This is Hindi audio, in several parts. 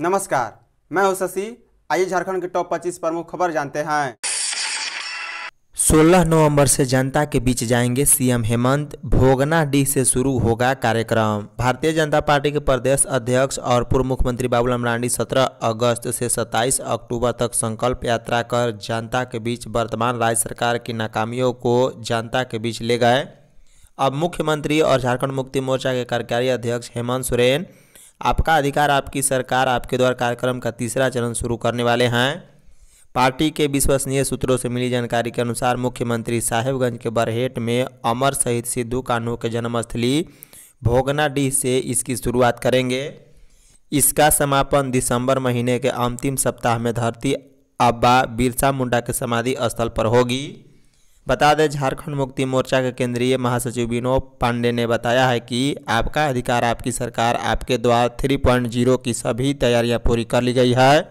नमस्कार मैं हूं शशि आइए झारखंड के टॉप 25 प्रमुख खबर जानते हैं 16 नवंबर से जनता के बीच जाएंगे सीएम हेमंत भोगना डी से शुरू होगा कार्यक्रम भारतीय जनता पार्टी के प्रदेश अध्यक्ष और पूर्व मुख्यमंत्री बाबूलाल मरांडी 17 अगस्त से 27 अक्टूबर तक संकल्प यात्रा कर जनता के बीच वर्तमान राज्य सरकार की नाकामियों को जनता के बीच ले गए अब मुख्यमंत्री और झारखंड मुक्ति मोर्चा के कार्यकारी अध्यक्ष हेमंत सोरेन आपका अधिकार आपकी सरकार आपके द्वारा कार्यक्रम का तीसरा चरण शुरू करने वाले हैं पार्टी के विश्वसनीय सूत्रों से मिली जानकारी के अनुसार मुख्यमंत्री साहेबगंज के बरहेट में अमर शहीद सिद्धू कान्हू के जन्मस्थली भोगनाडीह से इसकी शुरुआत करेंगे इसका समापन दिसंबर महीने के अंतिम सप्ताह में धरती अब्बा बिरसा मुंडा के समाधि स्थल पर होगी बता दें झारखंड मुक्ति मोर्चा के केंद्रीय महासचिव विनोद पांडे ने बताया है कि आपका अधिकार आपकी सरकार आपके पॉइंट 3.0 की सभी तैयारियां पूरी कर ली गई है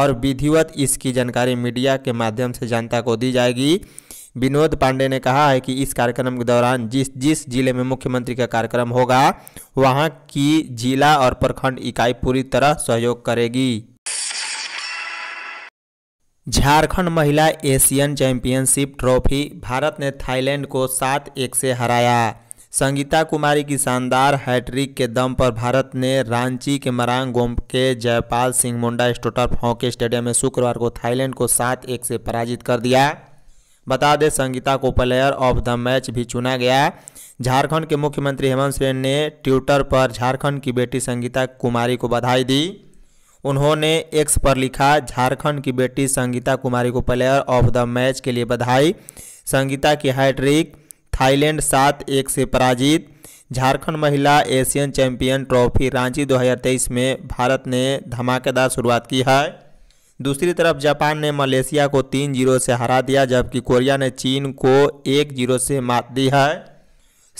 और विधिवत इसकी जानकारी मीडिया के माध्यम से जनता को दी जाएगी विनोद पांडे ने कहा है कि इस कार्यक्रम के दौरान जिस जिस जिले में मुख्यमंत्री का कार्यक्रम होगा वहाँ की जिला और प्रखंड इकाई पूरी तरह सहयोग करेगी झारखंड महिला एशियन चैंपियनशिप ट्रॉफी भारत ने थाईलैंड को सात एक से हराया संगीता कुमारी की शानदार हैट्रिक के दम पर भारत ने रांची के मरांग गोम्प के Jaipal Singh Munda astroturf hockey stadium में शुक्रवार को थाईलैंड को सात एक से पराजित कर दिया बता दें संगीता को प्लेयर ऑफ द मैच भी चुना गया झारखंड के मुख्यमंत्री हेमंत सोरेन ने ट्विटर पर झारखंड की बेटी संगीता कुमारी को बधाई दी उन्होंने एक्स पर लिखा झारखंड की बेटी संगीता कुमारी को प्लेयर ऑफ द मैच के लिए बधाई संगीता की हैट्रिक थाईलैंड सात एक से पराजित झारखंड महिला एशियन चैंपियन ट्रॉफी रांची 2023 में भारत ने धमाकेदार शुरुआत की है दूसरी तरफ जापान ने मलेशिया को तीन जीरो से हरा दिया जबकि कोरिया ने चीन को एक जीरो से मात दी है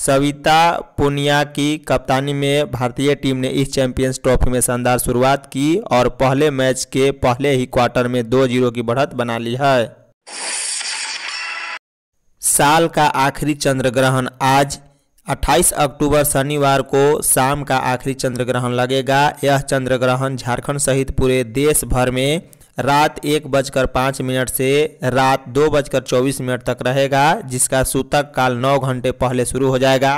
सविता पुनिया की कप्तानी में भारतीय टीम ने इस चैंपियंस ट्रॉफी में शानदार शुरुआत की और पहले मैच के पहले ही क्वार्टर में दो जीरो की बढ़त बना ली है साल का आखिरी चंद्र ग्रहण आज 28 अक्टूबर शनिवार को शाम का आखिरी चंद्र ग्रहण लगेगा यह चंद्र ग्रहण झारखंड सहित पूरे देश भर में रात एक बजकर पाँच मिनट से रात दो बजकर चौबीस मिनट तक रहेगा जिसका सूतक काल नौ घंटे पहले शुरू हो जाएगा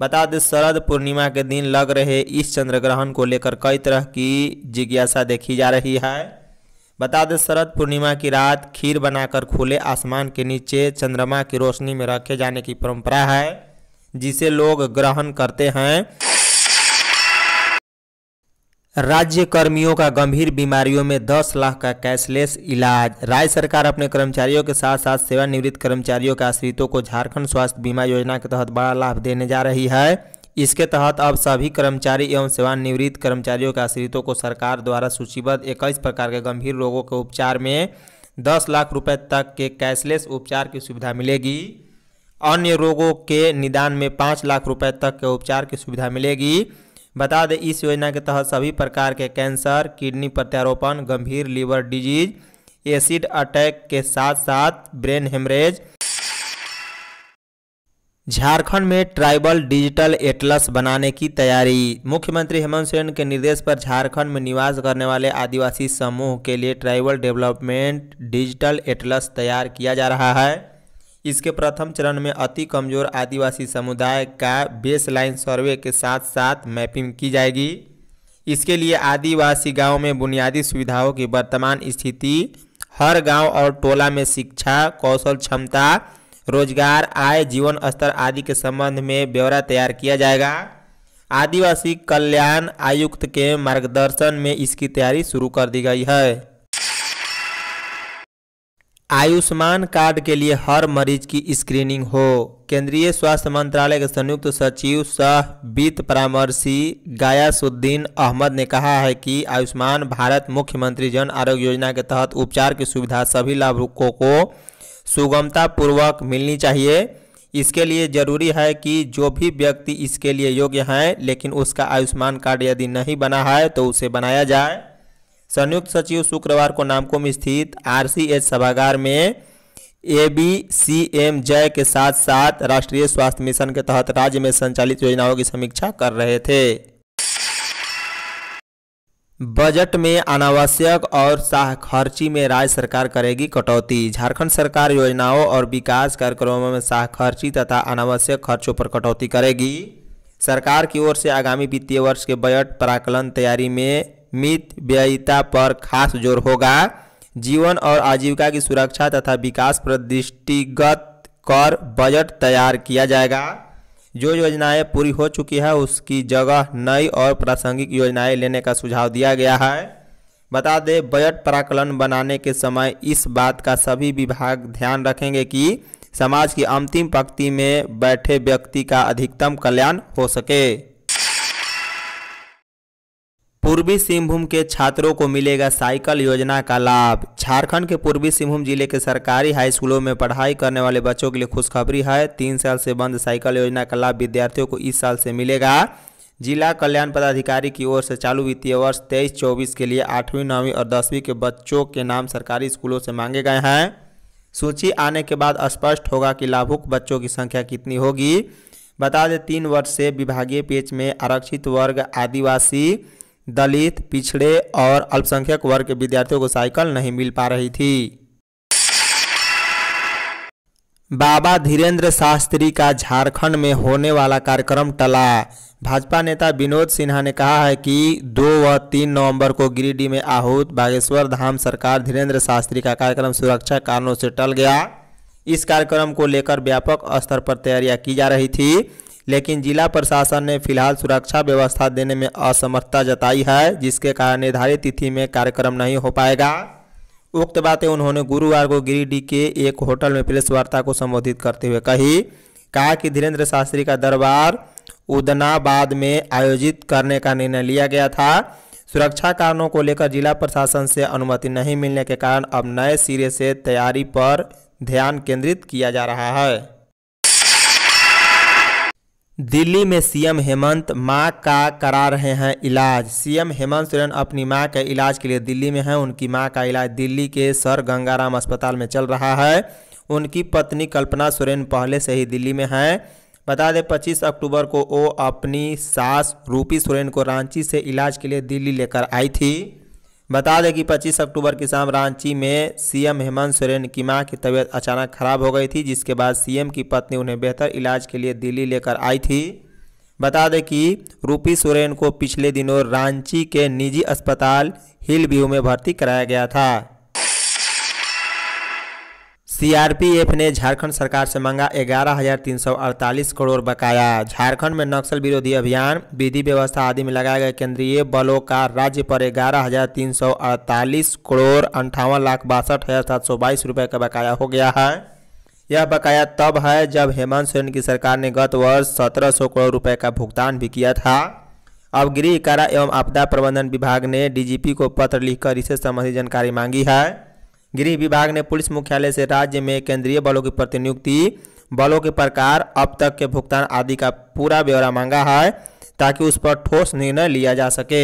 बता दें शरद पूर्णिमा के दिन लग रहे इस चंद्र ग्रहण को लेकर कई तरह की जिज्ञासा देखी जा रही है बता दें शरद पूर्णिमा की रात खीर बनाकर खुले आसमान के नीचे चंद्रमा की रोशनी में रखे जाने की परंपरा है जिसे लोग ग्रहण करते हैं राज्य कर्मियों का गंभीर बीमारियों में 10 लाख का कैशलेस इलाज राज्य सरकार अपने कर्मचारियों के साथ साथ सेवानिवृत्त कर्मचारियों के आश्रितों को झारखंड स्वास्थ्य बीमा योजना के तहत बड़ा लाभ देने जा रही है इसके तहत अब सभी कर्मचारी एवं सेवानिवृत्त कर्मचारियों के आश्रितों को सरकार द्वारा सूचीबद्ध इक्कीस प्रकार के गंभीर रोगों के उपचार में दस लाख रुपये तक के कैशलेस उपचार की सुविधा मिलेगी अन्य रोगों के निदान में पाँच लाख रुपये तक के उपचार की सुविधा मिलेगी बता दें इस योजना के तहत सभी प्रकार के कैंसर किडनी प्रत्यारोपण गंभीर लीवर डिजीज एसिड अटैक के साथ साथ ब्रेन हेमरेज झारखंड में ट्राइबल डिजिटल एटलस बनाने की तैयारी मुख्यमंत्री हेमंत सोरेन के निर्देश पर झारखंड में निवास करने वाले आदिवासी समूह के लिए ट्राइबल डेवलपमेंट डिजिटल एटलस तैयार किया जा रहा है इसके प्रथम चरण में अति कमजोर आदिवासी समुदाय का बेसलाइन सर्वे के साथ साथ मैपिंग की जाएगी इसके लिए आदिवासी गांव में बुनियादी सुविधाओं की वर्तमान स्थिति हर गांव और टोला में शिक्षा कौशल क्षमता रोजगार आय जीवन स्तर आदि के संबंध में ब्यौरा तैयार किया जाएगा आदिवासी कल्याण आयुक्त के मार्गदर्शन में इसकी तैयारी शुरू कर दी गई है आयुष्मान कार्ड के लिए हर मरीज की स्क्रीनिंग हो केंद्रीय स्वास्थ्य मंत्रालय के संयुक्त सचिव सह वित्त परामर्शी गायासुद्दीन अहमद ने कहा है कि आयुष्मान भारत मुख्यमंत्री जन आरोग्य योजना के तहत उपचार की सुविधा सभी लाभुकों को सुगमतापूर्वक मिलनी चाहिए इसके लिए जरूरी है कि जो भी व्यक्ति इसके लिए योग्य हैं लेकिन उसका आयुष्मान कार्ड यदि नहीं बना है तो उसे बनाया जाए संयुक्त सचिव शुक्रवार को नामको में स्थित आरसीएच सभागार में ए बी सी एम जय के साथ साथ राष्ट्रीय स्वास्थ्य मिशन के तहत राज्य में संचालित योजनाओं की समीक्षा कर रहे थे बजट में अनावश्यक और साह खर्ची में राज्य सरकार करेगी कटौती झारखंड सरकार योजनाओं और विकास कार्यक्रमों में साह खर्ची तथा अनावश्यक खर्चों पर कटौती करेगी सरकार की ओर से आगामी वित्तीय वर्ष के बजट प्राकलन तैयारी में मित व्ययिता पर खास जोर होगा जीवन और आजीविका की सुरक्षा तथा विकास पर दृष्टिगत कर बजट तैयार किया जाएगा जो योजनाएं पूरी हो चुकी है उसकी जगह नई और प्रासंगिक योजनाएं लेने का सुझाव दिया गया है बता दें बजट प्राकलन बनाने के समय इस बात का सभी विभाग ध्यान रखेंगे कि समाज की अंतिम पंक्ति में बैठे व्यक्ति का अधिकतम कल्याण हो सके पूर्वी सिंहभूम के छात्रों को मिलेगा साइकिल योजना का लाभ झारखंड के पूर्वी सिंहभूम जिले के सरकारी हाई स्कूलों में पढ़ाई करने वाले बच्चों के लिए खुशखबरी है तीन साल से बंद साइकिल योजना का लाभ विद्यार्थियों को इस साल से मिलेगा जिला कल्याण पदाधिकारी की ओर से चालू वित्तीय वर्ष तेईस चौबीस के लिए आठवीं नौवीं और दसवीं के बच्चों के नाम सरकारी स्कूलों से मांगे गए हैं सूची आने के बाद स्पष्ट होगा कि लाभुक बच्चों की संख्या कितनी होगी बता दें तीन वर्ष से विभागीय पेच में आरक्षित वर्ग आदिवासी दलित पिछड़े और अल्पसंख्यक वर्ग के विद्यार्थियों को साइकिल नहीं मिल पा रही थी बाबा धीरेन्द्र शास्त्री का झारखंड में होने वाला कार्यक्रम टला भाजपा नेता विनोद सिन्हा ने कहा है कि दो व तीन नवंबर को गिरिडीह में आहूत बागेश्वर धाम सरकार धीरेन्द्र शास्त्री का कार्यक्रम सुरक्षा कारणों से टल गया इस कार्यक्रम को लेकर व्यापक स्तर पर तैयारियां की जा रही थी लेकिन जिला प्रशासन ने फिलहाल सुरक्षा व्यवस्था देने में असमर्थता जताई है जिसके कारण निर्धारित तिथि में कार्यक्रम नहीं हो पाएगा उक्त बातें उन्होंने गुरुवार को गिरिडीह के एक होटल में प्रेस वार्ता को संबोधित करते हुए कही कहा कि धीरेन्द्र शास्त्री का दरबार उदनाबाद में आयोजित करने का निर्णय लिया गया था सुरक्षा कारणों को लेकर जिला प्रशासन से अनुमति नहीं मिलने के कारण अब नए सिरे से तैयारी पर ध्यान केंद्रित किया जा रहा है दिल्ली में सीएम हेमंत मां का करा रहे हैं इलाज सीएम हेमंत सोरेन अपनी मां के इलाज के लिए दिल्ली में हैं उनकी मां का इलाज दिल्ली के सर गंगाराम अस्पताल में चल रहा है उनकी पत्नी कल्पना सोरेन पहले से ही दिल्ली में हैं बता दें 25 अक्टूबर को वो अपनी सास रूपी सोरेन को रांची से इलाज के लिए दिल्ली लेकर आई थी बता दें कि 25 अक्टूबर की शाम रांची में सीएम हेमंत सोरेन की मां की तबीयत अचानक खराब हो गई थी जिसके बाद सीएम की पत्नी उन्हें बेहतर इलाज के लिए दिल्ली लेकर आई थी बता दें कि रूपी सोरेन को पिछले दिनों रांची के निजी अस्पताल हिल व्यू में भर्ती कराया गया था सीआरपीएफ ने झारखंड सरकार से मांगा ग्यारह हजार तीन सौ अड़तालीस करोड़ बकाया झारखंड में नक्सल विरोधी अभियान विधि व्यवस्था आदि में लगाए गए केंद्रीय बलों का राज्य पर ग्यारह हजार तीन सौ अड़तालीस करोड़ अंठावन लाख बासठ हजार सात सौ बाईस रुपये का बकाया हो गया है यह बकाया तब है जब हेमंत सोरेन की सरकार ने गत वर्ष सत्रह सौ करोड़ रुपये का भुगतान भी किया था अब गृह कारा एवं आपदा प्रबंधन विभाग ने डीजीपी को पत्र लिखकर इससे संबंधित जानकारी मांगी है गृह विभाग ने पुलिस मुख्यालय से राज्य में केंद्रीय बलों की प्रतिनियुक्ति बलों के प्रकार अब तक के भुगतान आदि का पूरा ब्यौरा मांगा है ताकि उस पर ठोस निर्णय लिया जा सके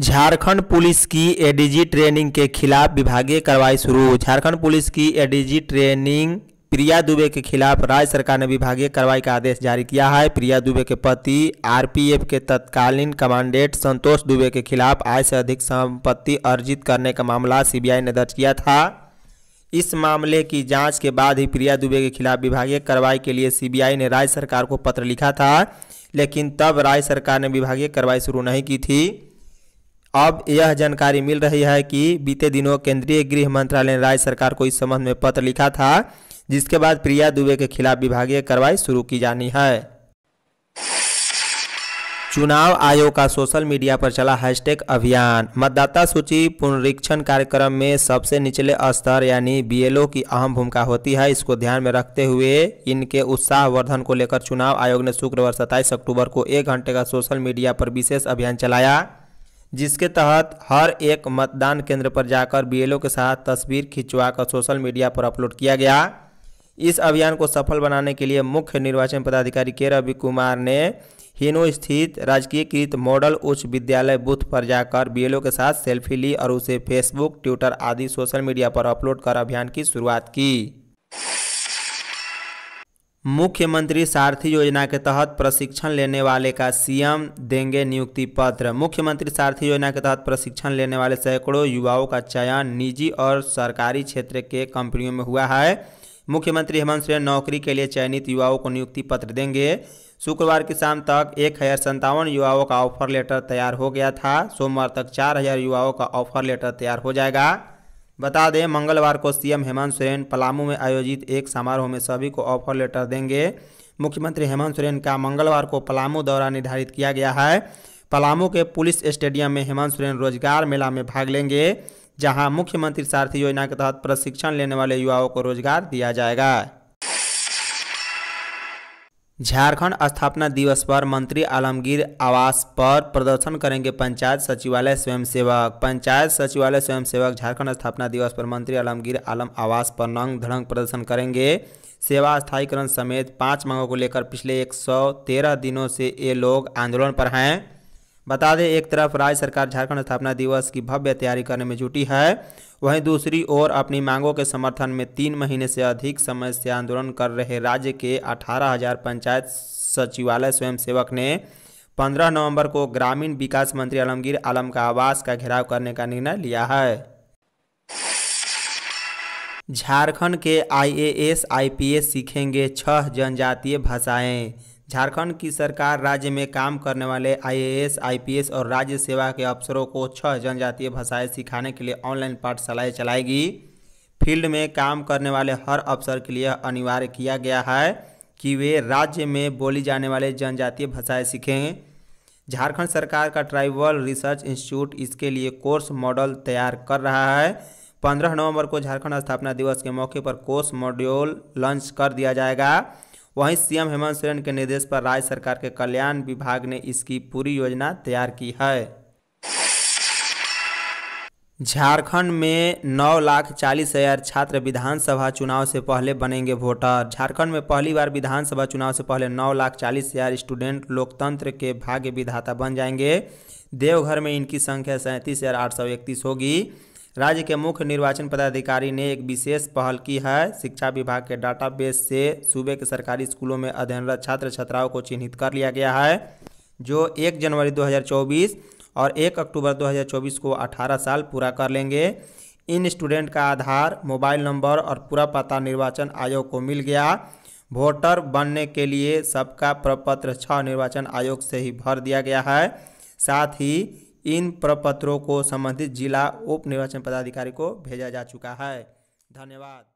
झारखंड पुलिस की एडीजी ट्रेनिंग के खिलाफ विभागीय कार्रवाई शुरू झारखंड पुलिस की एडीजी ट्रेनिंग प्रिया दुबे के खिलाफ राज्य सरकार ने विभागीय कार्रवाई का आदेश जारी किया है प्रिया दुबे के पति आरपीएफ के तत्कालीन कमांडेंट संतोष दुबे के खिलाफ आय से अधिक संपत्ति अर्जित करने का मामला सीबीआई ने दर्ज किया था इस मामले की जांच के बाद ही प्रिया दुबे के खिलाफ विभागीय कार्रवाई के लिए सीबीआई ने राज्य सरकार को पत्र लिखा था लेकिन तब राज्य सरकार ने विभागीय कार्रवाई शुरू नहीं की थी अब यह जानकारी मिल रही है कि बीते दिनों केंद्रीय गृह मंत्रालय ने राज्य सरकार को इस संबंध में पत्र लिखा था जिसके बाद प्रिया दुबे के खिलाफ विभागीय कार्रवाई शुरू की जानी है चुनाव आयोग का सोशल मीडिया पर चला हैशटैग अभियान मतदाता सूची पुनरीक्षण कार्यक्रम में सबसे निचले स्तर यानी बीएलओ की अहम भूमिका होती है इसको ध्यान में रखते हुए इनके उत्साहवर्धन को लेकर चुनाव आयोग ने शुक्रवार सत्ताईस अक्टूबर को एक घंटे का सोशल मीडिया पर विशेष अभियान चलाया जिसके तहत हर एक मतदान केंद्र पर जाकर बी के साथ तस्वीर खिंचवा सोशल मीडिया पर अपलोड किया गया इस अभियान को सफल बनाने के लिए मुख्य निर्वाचन पदाधिकारी के रवि कुमार ने हिनो स्थित राजकीयकृत मॉडल उच्च विद्यालय बूथ पर जाकर बीएलओ के साथ सेल्फी ली और उसे फेसबुक ट्विटर आदि सोशल मीडिया पर अपलोड कर अभियान की शुरुआत की मुख्यमंत्री सारथी योजना के तहत प्रशिक्षण लेने वाले का सीएम देंगे नियुक्ति पत्र मुख्यमंत्री सारथी योजना के तहत प्रशिक्षण लेने वाले सैकड़ों युवाओं का चयन निजी और सरकारी क्षेत्र के कंपनियों में हुआ है मुख्यमंत्री हेमंत सोरेन नौकरी के लिए चयनित युवाओं को नियुक्ति पत्र देंगे शुक्रवार की शाम तक एक हज़ार संतावन युवाओं का ऑफर लेटर तैयार हो गया था सोमवार तक चार हज़ार युवाओं का ऑफर लेटर तैयार हो जाएगा बता दें मंगलवार को सीएम हेमंत सोरेन पलामू में आयोजित एक समारोह में सभी को ऑफर लेटर देंगे मुख्यमंत्री हेमंत सोरेन का मंगलवार को पलामू दौरा निर्धारित किया गया है पलामू के पुलिस स्टेडियम में हेमंत सोरेन रोजगार मेला में भाग लेंगे जहां मुख्यमंत्री सारथी योजना के तहत प्रशिक्षण लेने वाले युवाओं को रोजगार दिया जाएगा झारखंड स्थापना दिवस पर मंत्री आलमगीर आवास पर प्रदर्शन करेंगे पंचायत सचिवालय स्वयंसेवक पंचायत सचिवालय स्वयंसेवक झारखंड स्थापना दिवस पर मंत्री आलमगीर आलम आवास पर नंग धड़ंग प्रदर्शन करेंगे सेवा स्थायीकरण समेत पांच मांगों को लेकर पिछले 113 दिनों से ये लोग आंदोलन पर हैं बता दें एक तरफ राज्य सरकार झारखंड स्थापना दिवस की भव्य तैयारी करने में जुटी है वहीं दूसरी ओर अपनी मांगों के समर्थन में तीन महीने से अधिक समय से आंदोलन कर रहे राज्य के 18,000 पंचायत सचिवालय स्वयंसेवक ने 15 नवंबर को ग्रामीण विकास मंत्री आलमगीर आलम का आवास का घेराव करने का निर्णय लिया है झारखंड के आई ए सीखेंगे छह जनजातीय भाषाएं झारखंड की सरकार राज्य में काम करने वाले आईएएस, आईपीएस और राज्य सेवा के अफसरों को छह जनजातीय भाषाएं सिखाने के लिए ऑनलाइन पाठशालाएं चलाएगी फील्ड में काम करने वाले हर अफसर के लिए अनिवार्य किया गया है कि वे राज्य में बोली जाने वाले जनजातीय भाषाएं सीखें झारखंड सरकार का ट्राइबल रिसर्च इंस्टीट्यूट इसके लिए कोर्स मॉडल तैयार कर रहा है पंद्रह नवंबर को झारखंड स्थापना दिवस के मौके पर कोर्स मॉड्यूल लॉन्च कर दिया जाएगा वहीं सीएम हेमंत सोरेन के निर्देश पर राज्य सरकार के कल्याण विभाग ने इसकी पूरी योजना तैयार की है झारखंड में नौ लाख चालीस हजार छात्र विधानसभा चुनाव से पहले बनेंगे वोटर झारखंड में पहली बार विधानसभा चुनाव से पहले नौ लाख चालीस हजार स्टूडेंट लोकतंत्र के भाग्य विधाता बन जाएंगे देवघर में इनकी संख्या सैंतीस हजार आठ सौ इकतीस होगी राज्य के मुख्य निर्वाचन पदाधिकारी ने एक विशेष पहल की है शिक्षा विभाग के डाटाबेस से सूबे के सरकारी स्कूलों में अध्ययनरत छात्र छात्राओं को चिन्हित कर लिया गया है जो एक जनवरी 2024 और एक अक्टूबर 2024 को 18 साल पूरा कर लेंगे इन स्टूडेंट का आधार मोबाइल नंबर और पूरा पता निर्वाचन आयोग को मिल गया वोटर बनने के लिए सबका प्रपत्र छः निर्वाचन आयोग से ही भर दिया गया है साथ ही इन प्रपत्रों को संबंधित जिला उप निर्वाचन पदाधिकारी को भेजा जा चुका है धन्यवाद